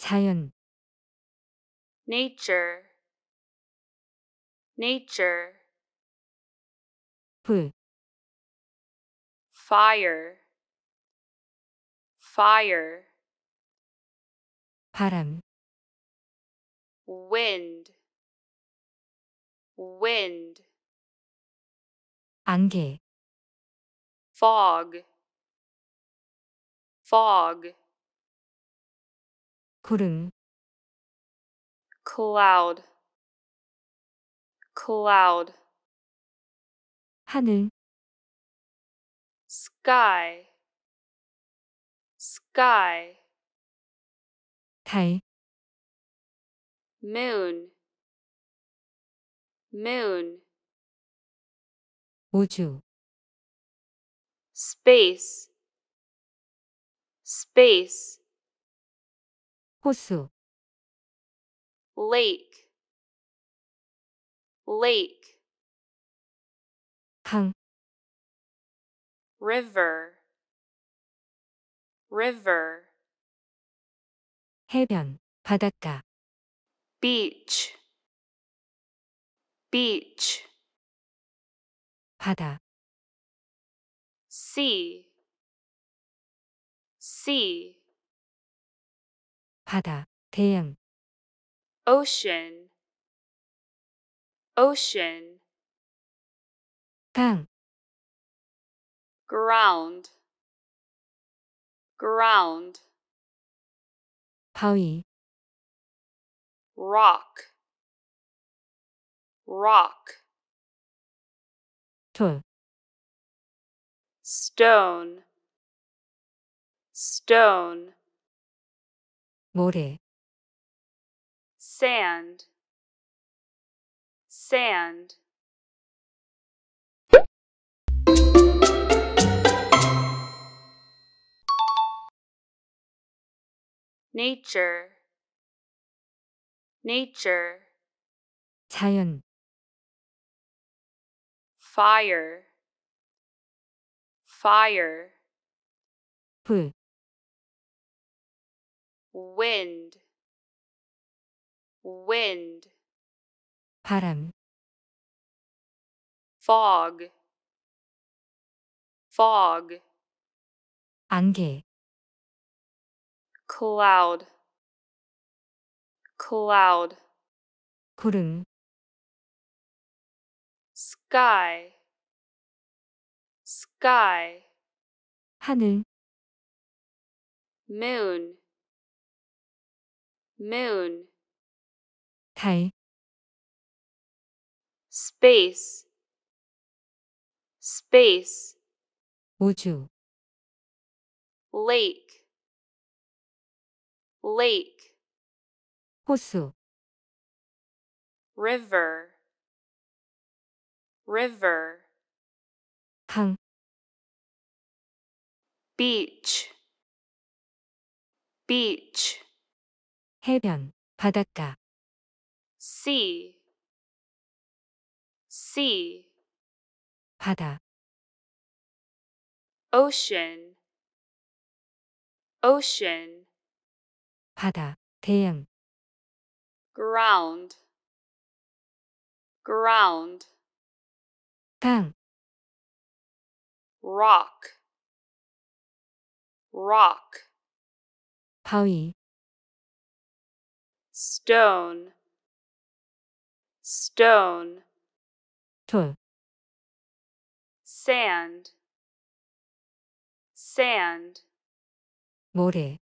자연 nature nature 불 fire fire 바람 wind wind 안개 fog fog 구름 cloud cloud 하늘 sky sky 달 moon moon 우주 space space 호수 lake lake 강 river river 해변 바닷가 beach beach 바다 sea sea 바다, 대양 ocean ocean 땅 ground ground 바위 rock rock 돌 stone stone 모래 sand sand nature nature 자연 fire fire 불 wind wind 바람 fog fog 안개 cloud cloud 구름 sky sky 하늘 moon moon 달 space space 우주 lake lake 호수 river river 강 beach beach 해변, 바닷가. sea, sea, 바다, ocean, ocean, 바다, 대양, ground, ground, 땅, rock, rock, 바위, stone, stone, 터, sand, sand, 모래,